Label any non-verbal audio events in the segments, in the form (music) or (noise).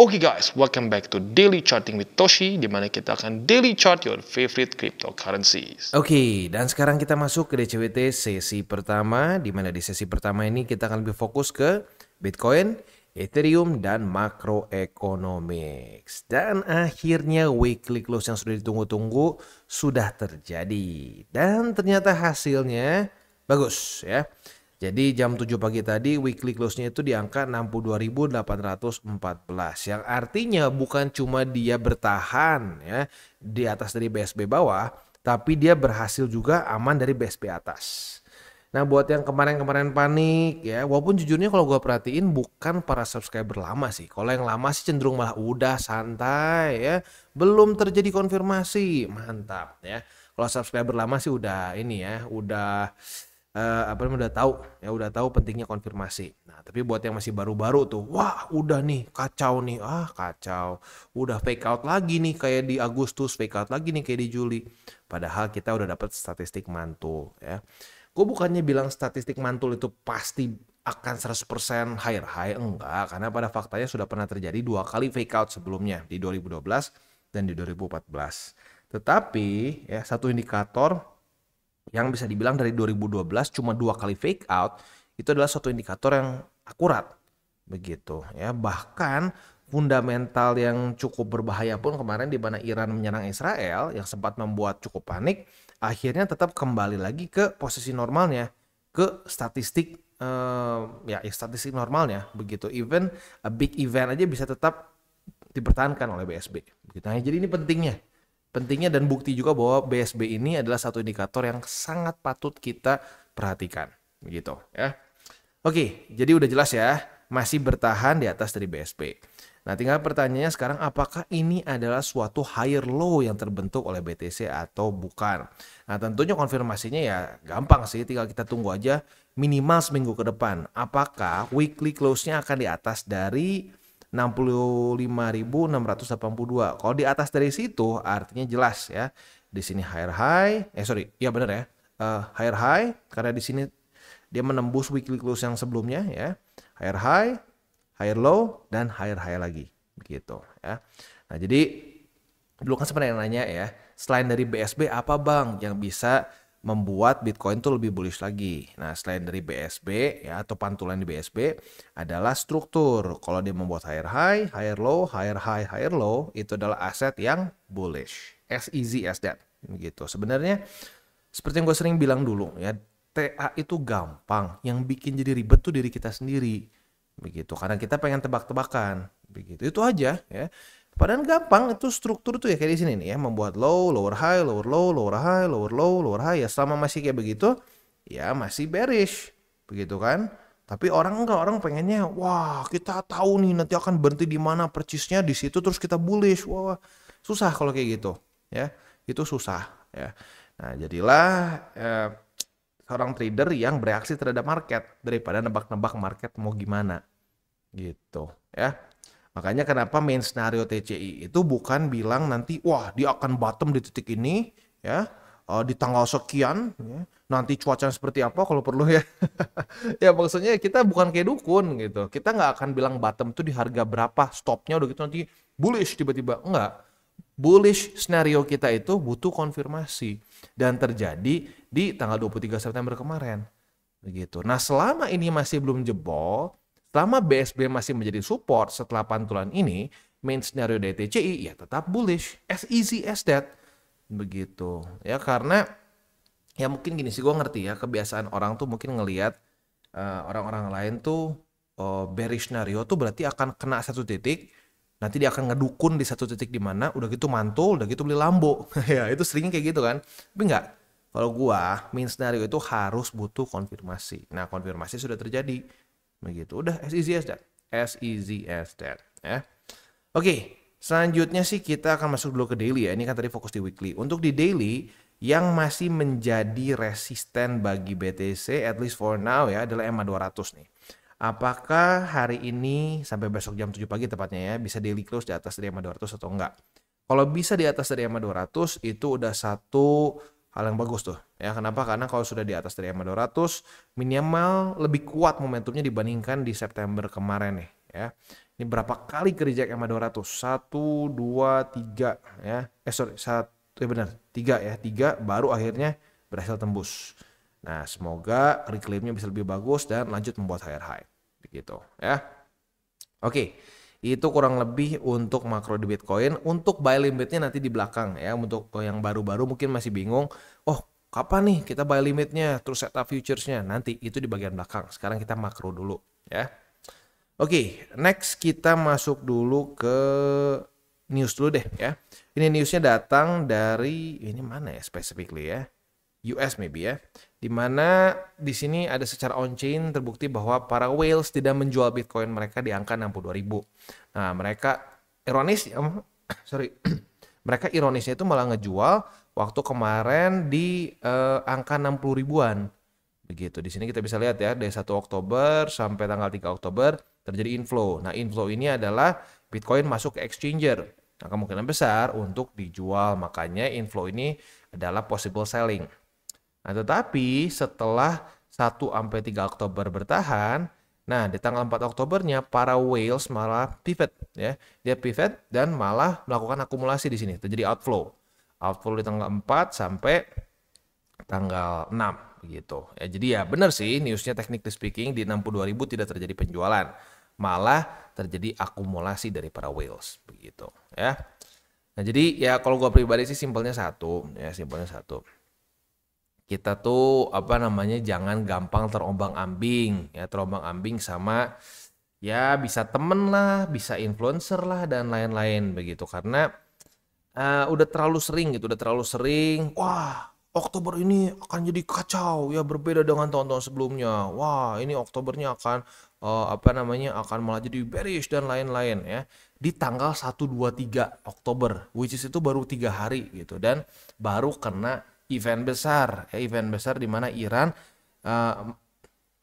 Oke okay guys, welcome back to Daily Charting with Toshi di mana kita akan daily chart your favorite cryptocurrencies. Oke, okay, dan sekarang kita masuk ke DCWT sesi pertama di mana di sesi pertama ini kita akan lebih fokus ke Bitcoin, Ethereum dan macroeconomics. Dan akhirnya weekly close yang sudah ditunggu-tunggu sudah terjadi dan ternyata hasilnya bagus ya. Jadi jam 7 pagi tadi weekly close-nya itu di angka 62.814 yang artinya bukan cuma dia bertahan ya di atas dari BSB bawah tapi dia berhasil juga aman dari BSB atas. Nah buat yang kemarin-kemarin panik ya walaupun jujurnya kalau gue perhatiin bukan para subscriber lama sih. Kalau yang lama sih cenderung malah udah santai ya belum terjadi konfirmasi mantap ya. Kalau subscriber lama sih udah ini ya udah uh, apa namanya udah tahu ya udah tahu pentingnya konfirmasi. Nah, tapi buat yang masih baru-baru tuh, wah udah nih kacau nih, ah kacau. Udah fake out lagi nih kayak di Agustus, fake out lagi nih kayak di Juli. Padahal kita udah dapat statistik mantul ya. Gue bukannya bilang statistik mantul itu pasti akan 100% higher high enggak karena pada faktanya sudah pernah terjadi dua kali fake out sebelumnya di 2012 dan di 2014. Tetapi ya satu indikator yang bisa dibilang dari 2012 cuma dua kali fake out itu adalah suatu indikator yang akurat begitu ya bahkan fundamental yang cukup berbahaya pun kemarin di mana Iran menyerang Israel yang sempat membuat cukup panik akhirnya tetap kembali lagi ke posisi normalnya ke statistik eh, ya, ya statistik normalnya begitu event a big event aja bisa tetap dipertahankan oleh BSB begitu nah, jadi ini pentingnya Pentingnya dan bukti juga bahwa BSB ini adalah satu indikator yang sangat patut kita perhatikan. Begitu ya. Oke, jadi udah jelas ya, masih bertahan di atas dari BSB. Nah, tinggal pertanyaannya sekarang apakah ini adalah suatu higher low yang terbentuk oleh BTC atau bukan? Nah, tentunya konfirmasinya ya gampang sih, tinggal kita tunggu aja minimal seminggu ke depan. Apakah weekly close-nya akan di atas dari 65.682. Kalau di atas dari situ artinya jelas ya. Di sini higher high, eh sorry, ya benar ya. Uh, higher high karena di sini dia menembus weekly close yang sebelumnya ya. Higher high, higher low dan higher high lagi begitu ya. Nah, jadi dulu kan sebenarnya nanya ya, selain dari BSB apa Bang yang bisa membuat Bitcoin itu lebih bullish lagi. Nah, selain dari BSB ya atau pantulan di BSB adalah struktur. Kalau dia membuat higher high, higher low, higher high, higher low, itu adalah aset yang bullish. As easy as that. E gitu. Sebenarnya seperti yang gue sering bilang dulu ya, TA itu gampang. Yang bikin jadi ribet tuh diri kita sendiri. Begitu. Karena kita pengen tebak-tebakan. Begitu. Itu aja ya. Padahal gampang itu struktur tuh ya kayak di sini nih ya membuat low, lower high, lower low, lower high, lower low, lower high ya sama masih kayak begitu ya masih bearish begitu kan. Tapi orang enggak orang pengennya wah kita tahu nih nanti akan berhenti di mana percisnya di situ terus kita bullish wah, wah. susah kalau kayak gitu ya itu susah ya. Nah jadilah eh, seorang trader yang bereaksi terhadap market daripada nebak-nebak market mau gimana gitu ya. Makanya kenapa main skenario TCI itu bukan bilang nanti wah dia akan bottom di titik ini ya eh, di tanggal sekian ya. nanti cuaca seperti apa kalau perlu ya. (laughs) ya maksudnya kita bukan kayak dukun gitu. Kita nggak akan bilang bottom tuh di harga berapa stopnya udah gitu nanti bullish tiba-tiba enggak. Bullish scenario kita itu butuh konfirmasi dan terjadi di tanggal 23 September kemarin. Begitu. Nah, selama ini masih belum jebol, Selama BSB masih menjadi support setelah pantulan ini, main scenario DTCI ya tetap bullish, as easy as that. Begitu. Ya karena ya mungkin gini sih gue ngerti ya, kebiasaan orang tuh mungkin ngeliat orang eh, orang-orang lain tuh uh, bearish scenario tuh berarti akan kena satu titik, nanti dia akan ngedukun di satu titik di mana udah gitu mantul, udah gitu beli Lambo. (laughs) ya itu seringnya kayak gitu kan. Tapi enggak, kalau gua main scenario itu harus butuh konfirmasi. Nah, konfirmasi sudah terjadi Begitu. Udah as easy as that. As easy as that. Ya. Oke, selanjutnya sih kita akan masuk dulu ke daily ya. Ini kan tadi fokus di weekly. Untuk di daily yang masih menjadi resisten bagi BTC at least for now ya adalah EMA 200 nih. Apakah hari ini sampai besok jam 7 pagi tepatnya ya bisa daily close di atas dari EMA 200 atau enggak? Kalau bisa di atas dari EMA 200 itu udah satu hal yang bagus tuh ya kenapa karena kalau sudah di atas dari EMA 200 minimal lebih kuat momentumnya dibandingkan di September kemarin nih ya ini berapa kali kerja EMA 200 satu dua tiga ya eh sorry satu ya benar tiga ya tiga baru akhirnya berhasil tembus nah semoga reclaimnya bisa lebih bagus dan lanjut membuat higher high begitu ya oke okay itu kurang lebih untuk makro di Bitcoin. Untuk buy limitnya nanti di belakang ya. Untuk yang baru-baru mungkin masih bingung, oh kapan nih kita buy limitnya, terus setup futuresnya nanti itu di bagian belakang. Sekarang kita makro dulu ya. Oke, okay, next kita masuk dulu ke news dulu deh ya. Ini newsnya datang dari ini mana ya specifically ya? US maybe ya. Dimana di sini ada secara on-chain terbukti bahwa para whales tidak menjual Bitcoin mereka di angka 62 ribu. Nah mereka ironis, eh, (coughs) sorry, (clears throat) mereka ironisnya itu malah ngejual waktu kemarin di uh, angka 60 ribuan. Begitu, di sini kita bisa lihat ya, dari 1 Oktober sampai tanggal 3 Oktober terjadi inflow. Nah inflow ini adalah Bitcoin masuk ke exchanger. Nah, kemungkinan besar untuk dijual. Makanya inflow ini adalah possible selling. Nah, tetapi setelah 1 sampai 3 Oktober bertahan, nah di tanggal 4 Oktobernya para whales malah pivot ya. Dia pivot dan malah melakukan akumulasi di sini, terjadi outflow. Outflow di tanggal 4 sampai tanggal 6 gitu. Ya, jadi ya benar sih newsnya technically speaking di 62.000 tidak terjadi penjualan. Malah terjadi akumulasi dari para whales begitu ya. Nah, jadi ya kalau gue pribadi sih simpelnya satu, ya simpelnya satu kita tuh apa namanya jangan gampang terombang ambing ya terombang ambing sama ya bisa temen lah bisa influencer lah dan lain-lain begitu karena uh, udah terlalu sering gitu udah terlalu sering wah Oktober ini akan jadi kacau ya berbeda dengan tahun-tahun sebelumnya wah ini Oktobernya akan uh, apa namanya akan malah jadi bearish dan lain-lain ya di tanggal 1 2 3 Oktober which is itu baru tiga hari gitu dan baru kena event besar ya event besar di mana Iran uh,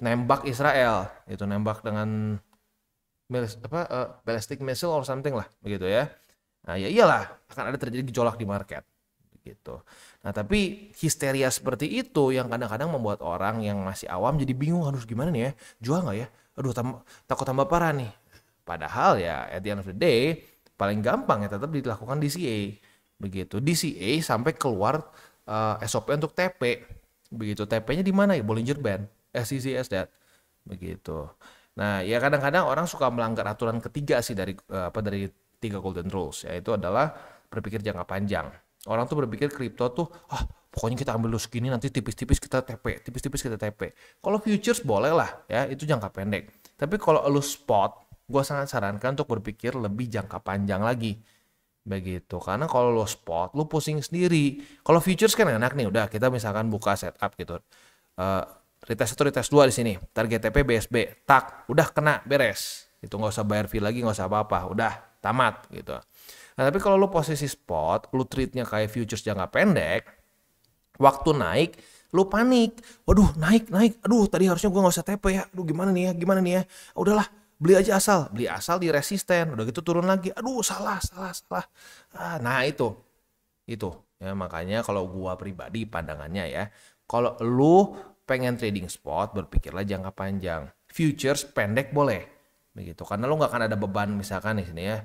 nembak Israel itu nembak dengan apa uh, ballistic missile or something lah begitu ya nah ya iyalah akan ada terjadi gejolak di market gitu nah tapi histeria seperti itu yang kadang-kadang membuat orang yang masih awam jadi bingung harus gimana nih ya jual nggak ya aduh tam takut tambah parah nih padahal ya at the end of the day paling gampang ya tetap dilakukan DCA begitu DCA sampai keluar uh, eh, SOP untuk TP begitu TP-nya di mana ya Bollinger Band SCCS eh, that begitu nah ya kadang-kadang orang suka melanggar aturan ketiga sih dari uh, apa dari tiga golden rules yaitu adalah berpikir jangka panjang orang tuh berpikir kripto tuh ah pokoknya kita ambil dulu segini nanti tipis-tipis kita TP tipis-tipis kita TP kalau futures boleh lah ya itu jangka pendek tapi kalau lu spot gue sangat sarankan untuk berpikir lebih jangka panjang lagi begitu karena kalau lo spot lo pusing sendiri kalau futures kan enak nih udah kita misalkan buka setup gitu uh, retest satu retest dua di sini target TP BSB tak udah kena beres itu nggak usah bayar fee lagi nggak usah apa-apa udah tamat gitu nah tapi kalau lo posisi spot lo treatnya kayak futures jangka pendek waktu naik lo panik waduh naik naik aduh tadi harusnya gua nggak usah TP ya aduh gimana nih ya gimana nih ya udahlah beli aja asal beli asal di resisten udah gitu turun lagi aduh salah salah salah ah, nah itu itu ya makanya kalau gua pribadi pandangannya ya kalau lu pengen trading spot berpikirlah jangka panjang futures pendek boleh begitu karena lu nggak akan ada beban misalkan di sini ya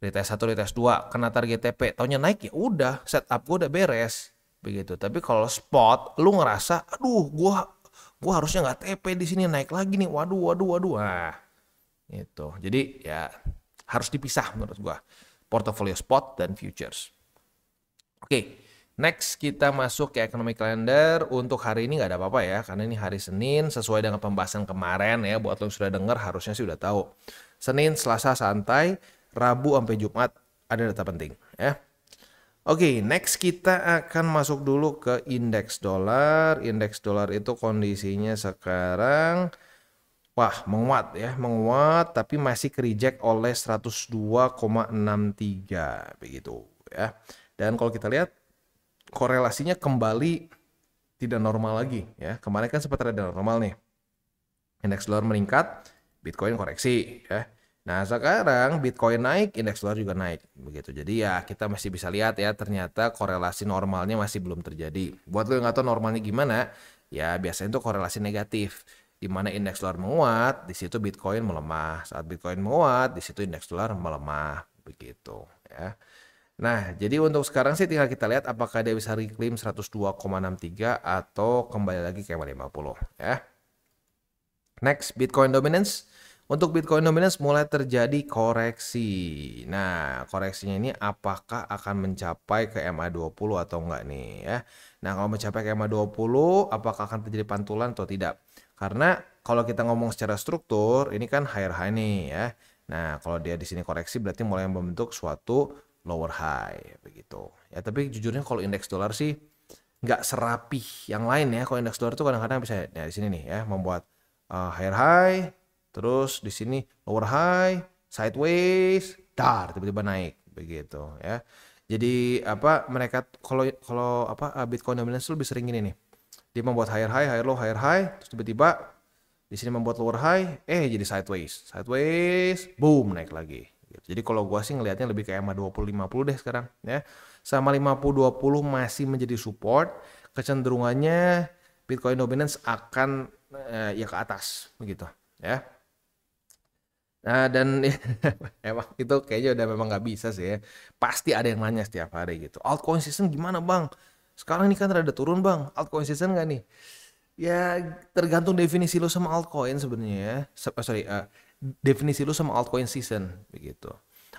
retest satu retest dua kena target TP, tahunya naik ya udah, setup gua udah beres begitu. Tapi kalau spot, lu ngerasa, aduh, gua gua harusnya nggak TP di sini naik lagi nih, waduh, waduh, waduh, ah itu Jadi ya harus dipisah menurut gua portofolio spot dan futures. Oke, okay, next kita masuk ke economic calendar. Untuk hari ini nggak ada apa-apa ya, karena ini hari Senin sesuai dengan pembahasan kemarin ya. Buat lo yang sudah dengar harusnya sih udah tahu. Senin, Selasa santai, Rabu sampai Jumat ada data penting ya. Oke, okay, next kita akan masuk dulu ke indeks dolar. Indeks dolar itu kondisinya sekarang wah menguat ya, menguat tapi masih kerijek oleh 102,63 begitu ya. Dan kalau kita lihat korelasinya kembali tidak normal lagi ya. Kemarin kan sempat ada normal nih. Indeks dolar meningkat, Bitcoin koreksi ya. Nah sekarang Bitcoin naik, indeks dolar juga naik begitu. Jadi ya kita masih bisa lihat ya ternyata korelasi normalnya masih belum terjadi. Buat lo yang nggak tahu normalnya gimana, ya biasanya itu korelasi negatif di mana indeks dolar menguat, di situ Bitcoin melemah. Saat Bitcoin menguat, di situ indeks dolar melemah, begitu ya. Nah, jadi untuk sekarang sih tinggal kita lihat apakah dia bisa reclaim 102,63 atau kembali lagi ke 50 ya. Next, Bitcoin dominance. Untuk Bitcoin dominance mulai terjadi koreksi. Nah, koreksinya ini apakah akan mencapai ke MA20 atau enggak nih ya. Nah, kalau mencapai ke MA20 apakah akan terjadi pantulan atau tidak? Karena kalau kita ngomong secara struktur, ini kan higher high nih ya. Nah, kalau dia di sini koreksi berarti mulai membentuk suatu lower high begitu. Ya, tapi jujurnya kalau indeks dolar sih nggak serapih yang lain ya. Kalau indeks dolar itu kadang-kadang bisa ya di sini nih ya membuat uh, higher high, terus di sini lower high, sideways, dar tiba-tiba naik begitu ya. Jadi apa mereka kalau kalau apa eh, Bitcoin dominance lebih sering ini nih dia membuat higher high, higher low, higher high, terus tiba-tiba di sini membuat lower high, eh jadi sideways, sideways, boom naik lagi. Gitu. Jadi kalau gua sih ngelihatnya lebih kayak EMA 20 50 deh sekarang ya. Sama 50 20 masih menjadi support, kecenderungannya Bitcoin dominance akan eh, ya ke atas begitu ya. Nah, dan (laughs) emang itu kayaknya udah memang nggak bisa sih ya. Pasti ada yang nanya setiap hari gitu. Altcoin season gimana bang? Sekarang ini kan rada turun bang, altcoin season gak nih? Ya tergantung definisi lu sama altcoin sebenarnya ya. Eh, sorry, uh, definisi lu sama altcoin season begitu.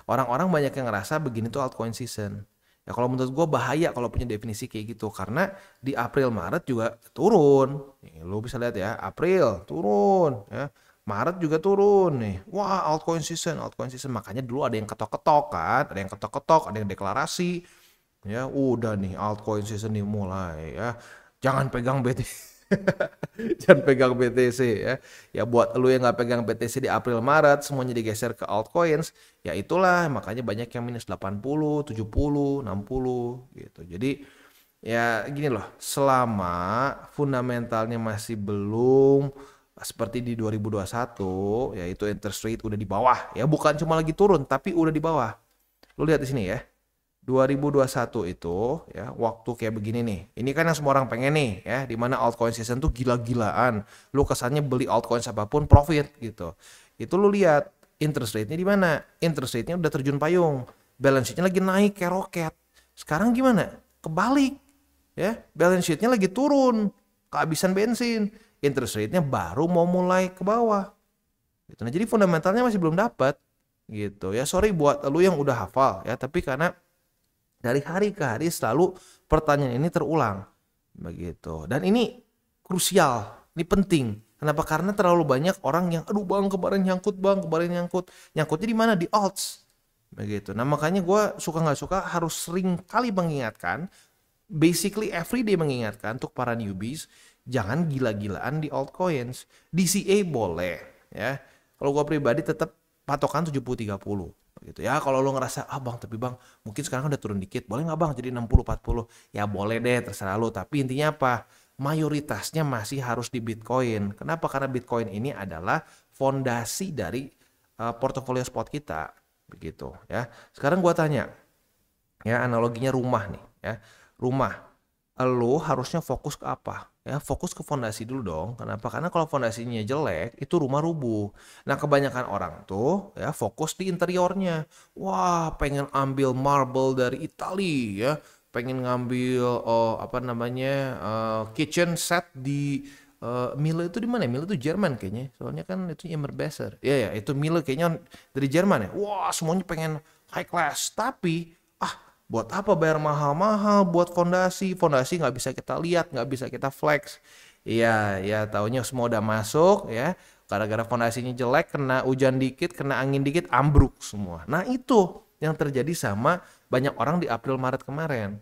Orang-orang banyak yang ngerasa begini tuh altcoin season. Ya kalau menurut gue bahaya kalau punya definisi kayak gitu karena di April Maret juga turun. Nih, lo bisa lihat ya April turun ya. Maret juga turun nih. Wah altcoin season, altcoin season. Makanya dulu ada yang ketok-ketok kan, ada yang ketok-ketok, ada yang deklarasi ya udah nih altcoin season nih mulai ya jangan pegang BTC (laughs) jangan pegang BTC ya ya buat lu yang nggak pegang BTC di April Maret semuanya digeser ke altcoins ya itulah makanya banyak yang minus 80 70 60 gitu jadi ya gini loh selama fundamentalnya masih belum seperti di 2021 yaitu interest rate udah di bawah ya bukan cuma lagi turun tapi udah di bawah lu lihat di sini ya 2021 itu ya waktu kayak begini nih. Ini kan yang semua orang pengen nih ya, di dimana altcoin season tuh gila-gilaan. Lu kesannya beli altcoin apapun profit gitu. Itu lu lihat interest rate-nya di mana? Interest rate-nya udah terjun payung. Balance sheet-nya lagi naik kayak roket. Sekarang gimana? Kebalik. Ya, balance sheet-nya lagi turun, kehabisan bensin. Interest rate-nya baru mau mulai ke bawah. Gitu. Nah, jadi fundamentalnya masih belum dapat gitu ya sorry buat lu yang udah hafal ya tapi karena dari hari ke hari selalu pertanyaan ini terulang begitu dan ini krusial ini penting kenapa karena terlalu banyak orang yang aduh bang kemarin nyangkut bang kemarin nyangkut nyangkutnya di mana di alts begitu nah makanya gue suka nggak suka harus sering kali mengingatkan basically everyday mengingatkan untuk para newbies jangan gila-gilaan di altcoins DCA boleh ya kalau gue pribadi tetap patokan 70 30 gitu ya kalau lo ngerasa ah bang tapi bang mungkin sekarang udah turun dikit boleh nggak bang jadi 60 40 ya boleh deh terserah lo tapi intinya apa mayoritasnya masih harus di Bitcoin kenapa karena Bitcoin ini adalah fondasi dari uh, portofolio spot kita begitu ya sekarang gua tanya ya analoginya rumah nih ya rumah lo harusnya fokus ke apa? Ya, fokus ke fondasi dulu dong. Kenapa? Karena kalau fondasinya jelek, itu rumah rubuh. Nah, kebanyakan orang tuh ya fokus di interiornya. Wah, pengen ambil marble dari Italia ya, pengen ngambil oh, apa namanya? Uh, kitchen set di uh, eh, Milo itu di mana? Ya? Milo itu Jerman kayaknya. Soalnya kan itu Immer ya Iya ya, itu Milo kayaknya dari Jerman ya. Wah, semuanya pengen high class, tapi Buat apa bayar mahal-mahal buat fondasi? Fondasi nggak bisa kita lihat, nggak bisa kita flex. Iya, ya tahunya semua udah masuk ya. Gara-gara fondasinya jelek, kena hujan dikit, kena angin dikit, ambruk semua. Nah itu yang terjadi sama banyak orang di April Maret kemarin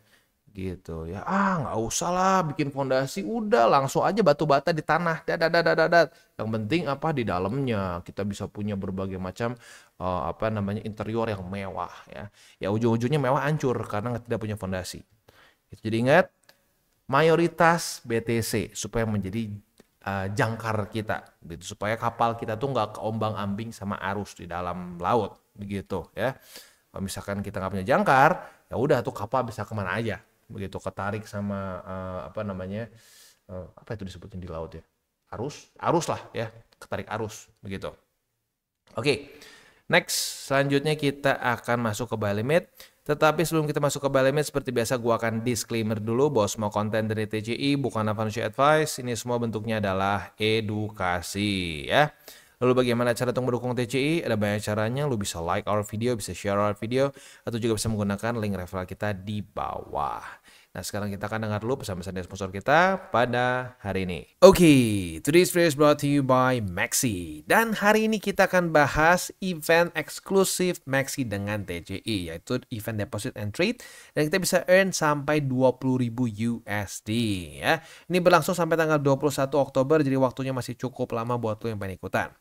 gitu ya ah nggak usah lah bikin fondasi udah langsung aja batu bata di tanah dadadadadadad yang penting apa di dalamnya kita bisa punya berbagai macam uh, apa namanya interior yang mewah ya ya ujung-ujungnya mewah hancur karena tidak punya fondasi gitu. jadi ingat mayoritas BTC supaya menjadi uh, jangkar kita gitu supaya kapal kita tuh nggak keombang ambing sama arus di dalam laut begitu ya kalau misalkan kita nggak punya jangkar ya udah tuh kapal bisa kemana aja begitu ketarik sama uh, apa namanya uh, apa itu disebutnya di laut ya arus arus lah ya ketarik arus begitu oke okay. next selanjutnya kita akan masuk ke buy tetapi sebelum kita masuk ke buy seperti biasa gua akan disclaimer dulu bahwa semua konten dari TCI bukan financial advice ini semua bentuknya adalah edukasi ya Lalu bagaimana cara untuk mendukung TCI? Ada banyak caranya, lu bisa like our video, bisa share our video, atau juga bisa menggunakan link referral kita di bawah. Nah sekarang kita akan dengar dulu pesan-pesan dari sponsor kita pada hari ini. Oke, okay, today's video is brought to you by Maxi. Dan hari ini kita akan bahas event eksklusif Maxi dengan TCI, yaitu event deposit and trade. Dan kita bisa earn sampai 20.000 USD ya. Ini berlangsung sampai tanggal 21 Oktober, jadi waktunya masih cukup lama buat lo yang pengen ikutan.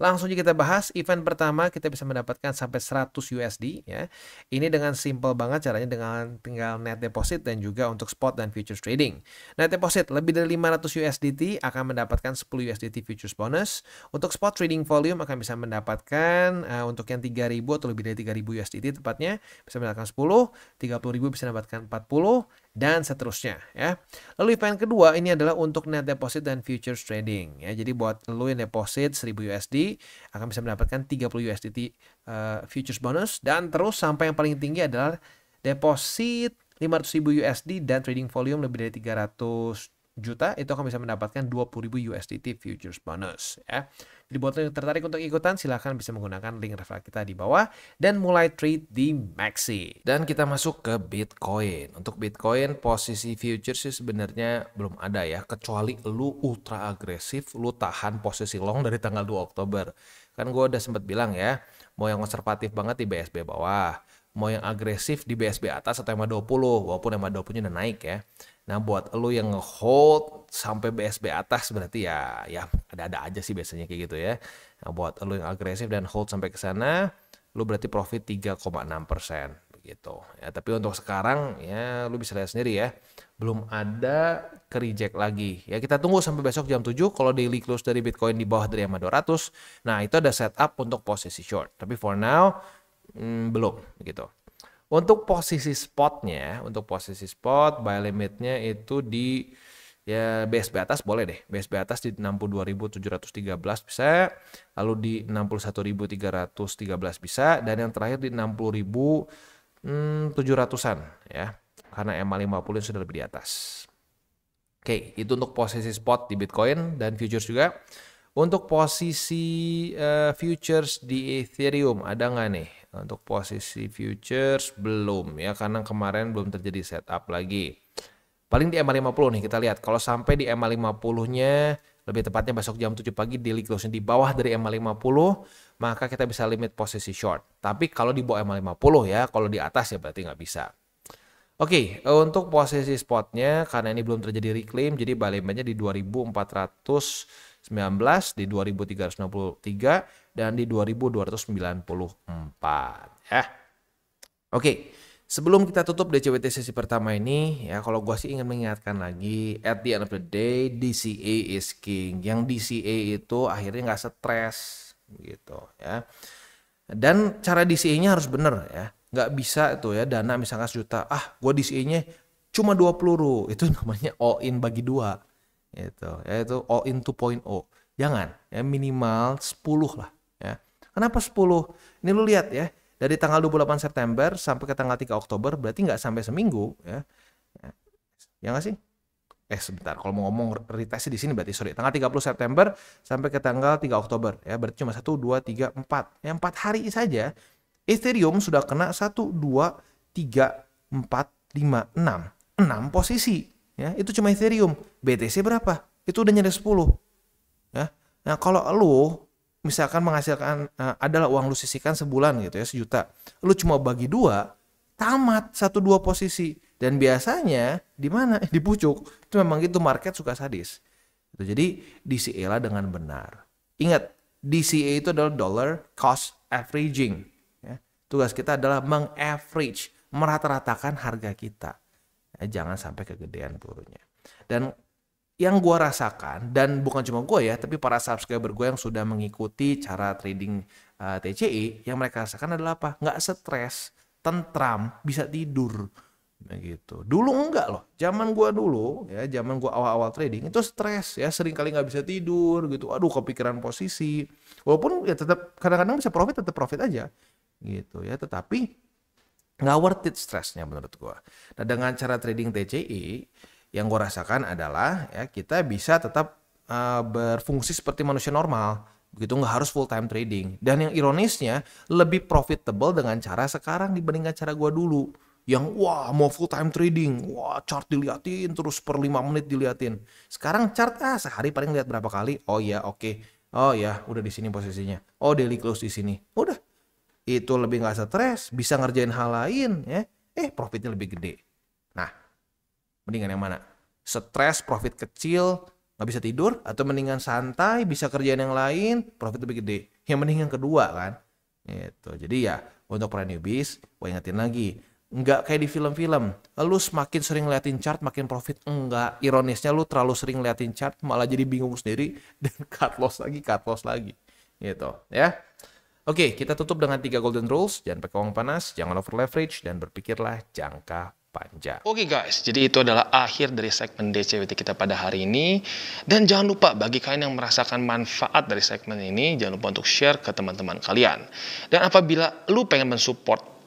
Langsung aja kita bahas event pertama kita bisa mendapatkan sampai 100 USD ya. Ini dengan simple banget caranya dengan tinggal net deposit dan juga untuk spot dan futures trading. Net deposit lebih dari 500 USDT akan mendapatkan 10 USDT futures bonus. Untuk spot trading volume akan bisa mendapatkan uh, untuk yang 3000 atau lebih dari 3000 USDT tepatnya bisa mendapatkan 10, 30000 bisa mendapatkan 40, dan seterusnya ya. Lalu event kedua ini adalah untuk net deposit dan futures trading ya. Jadi buat lo yang deposit 1000 USD akan bisa mendapatkan 30 USDT uh, futures bonus dan terus sampai yang paling tinggi adalah deposit 500.000 USD dan trading volume lebih dari 300 juta itu akan bisa mendapatkan 20.000 USDT futures bonus ya. Jadi buat yang tertarik untuk ikutan silahkan bisa menggunakan link referral kita di bawah dan mulai trade di Maxi. Dan kita masuk ke Bitcoin. Untuk Bitcoin posisi futures sih sebenarnya belum ada ya kecuali lu ultra agresif lu tahan posisi long dari tanggal 2 Oktober. Kan gua udah sempat bilang ya mau yang konservatif banget di BSB bawah mau yang agresif di BSB atas atau EMA 20 walaupun EMA 20 nya udah naik ya Nah buat lo yang ngehold sampai BSB atas berarti ya ya ada-ada aja sih biasanya kayak gitu ya. Nah buat lo yang agresif dan hold sampai ke sana, lo berarti profit 3,6 persen begitu. Ya tapi untuk sekarang ya lo bisa lihat sendiri ya belum ada kerijek lagi. Ya kita tunggu sampai besok jam 7 kalau daily close dari Bitcoin di bawah dari EMA 200. Nah itu ada setup untuk posisi short. Tapi for now hmm, belum begitu. Untuk posisi spotnya, untuk posisi spot buy limitnya itu di ya BSB atas boleh deh. BSB atas di 62.713 bisa, lalu di 61.313 bisa dan yang terakhir di 60.700-an hmm, ya. Karena EMA 50 sudah lebih di atas. Oke, itu untuk posisi spot di Bitcoin dan futures juga. Untuk posisi uh, futures di Ethereum ada nggak nih? Nah, untuk posisi futures belum ya karena kemarin belum terjadi setup lagi. Paling di MA50 nih kita lihat kalau sampai di MA50-nya lebih tepatnya besok jam 7 pagi daily closing di bawah dari MA50 maka kita bisa limit posisi short. Tapi kalau di bawah MA50 ya kalau di atas ya berarti nggak bisa. Oke, okay, untuk posisi spotnya karena ini belum terjadi reclaim jadi balik di 2400 di 2363 dan di 2294 ya. Oke. Sebelum kita tutup DCWT sesi pertama ini, ya kalau gue sih ingin mengingatkan lagi, at the end of the day, DCA is king. Yang DCA itu akhirnya nggak stres gitu ya. Dan cara DCA-nya harus bener ya. Nggak bisa itu ya dana misalnya sejuta, ah gue DCA-nya cuma 20 ru. Itu namanya all in bagi dua Gitu. Ya, itu, yaitu all in 2.0. Jangan, ya minimal 10 lah, ya. Kenapa 10? Ini lu lihat ya, dari tanggal 28 September sampai ke tanggal 3 Oktober berarti nggak sampai seminggu ya. Ya nggak sih? Eh sebentar, kalau mau ngomong retest di sini berarti sorry, tanggal 30 September sampai ke tanggal 3 Oktober ya, berarti cuma 1 2 3 4. Ya 4 hari saja Ethereum sudah kena 1 2 3 4 5 6 6 posisi Ya, itu cuma Ethereum. BTC berapa? Itu udah nyari 10. Ya. Nah, kalau lu misalkan menghasilkan uh, adalah uang lu sisihkan sebulan gitu ya sejuta lu cuma bagi dua tamat satu dua posisi dan biasanya di mana (laughs) di pucuk itu memang gitu market suka sadis gitu. jadi DCA lah dengan benar ingat DCA itu adalah dollar cost averaging ya. tugas kita adalah meng-average merata-ratakan harga kita Eh, jangan sampai kegedean pelurunya dan yang gue rasakan dan bukan cuma gue ya tapi para subscriber gue yang sudah mengikuti cara trading uh, eh, TCI yang mereka rasakan adalah apa nggak stres tentram bisa tidur begitu. Nah, dulu enggak loh zaman gua dulu ya zaman gua awal-awal trading itu stres ya sering kali nggak bisa tidur gitu aduh kepikiran posisi walaupun ya tetap kadang-kadang bisa profit tetap profit aja gitu ya tetapi nggak worth it stresnya menurut gua. Nah dengan cara trading TCI yang gua rasakan adalah ya kita bisa tetap uh, berfungsi seperti manusia normal begitu nggak harus full time trading dan yang ironisnya lebih profitable dengan cara sekarang dibandingkan cara gua dulu yang wah mau full time trading wah chart diliatin terus per 5 menit diliatin sekarang chart ah sehari paling lihat berapa kali oh ya oke okay. oh ya udah di sini posisinya oh daily close di sini udah itu lebih nggak stres, bisa ngerjain hal lain, ya, eh profitnya lebih gede. Nah, mendingan yang mana? Stres, profit kecil, nggak bisa tidur, atau mendingan santai, bisa kerjaan yang lain, profit lebih gede. Yang mendingan kedua kan, itu Jadi ya untuk para newbies, gue ingetin lagi, nggak kayak di film-film. Lu semakin sering liatin chart, makin profit. Enggak, ironisnya lu terlalu sering liatin chart, malah jadi bingung sendiri (laughs) dan cut loss lagi, cut loss lagi, gitu ya. Oke, kita tutup dengan tiga golden rules. Jangan pakai uang panas, jangan over leverage, dan berpikirlah jangka panjang. Oke okay guys, jadi itu adalah akhir dari segmen DCWT kita pada hari ini. Dan jangan lupa bagi kalian yang merasakan manfaat dari segmen ini, jangan lupa untuk share ke teman-teman kalian. Dan apabila lu pengen mensupport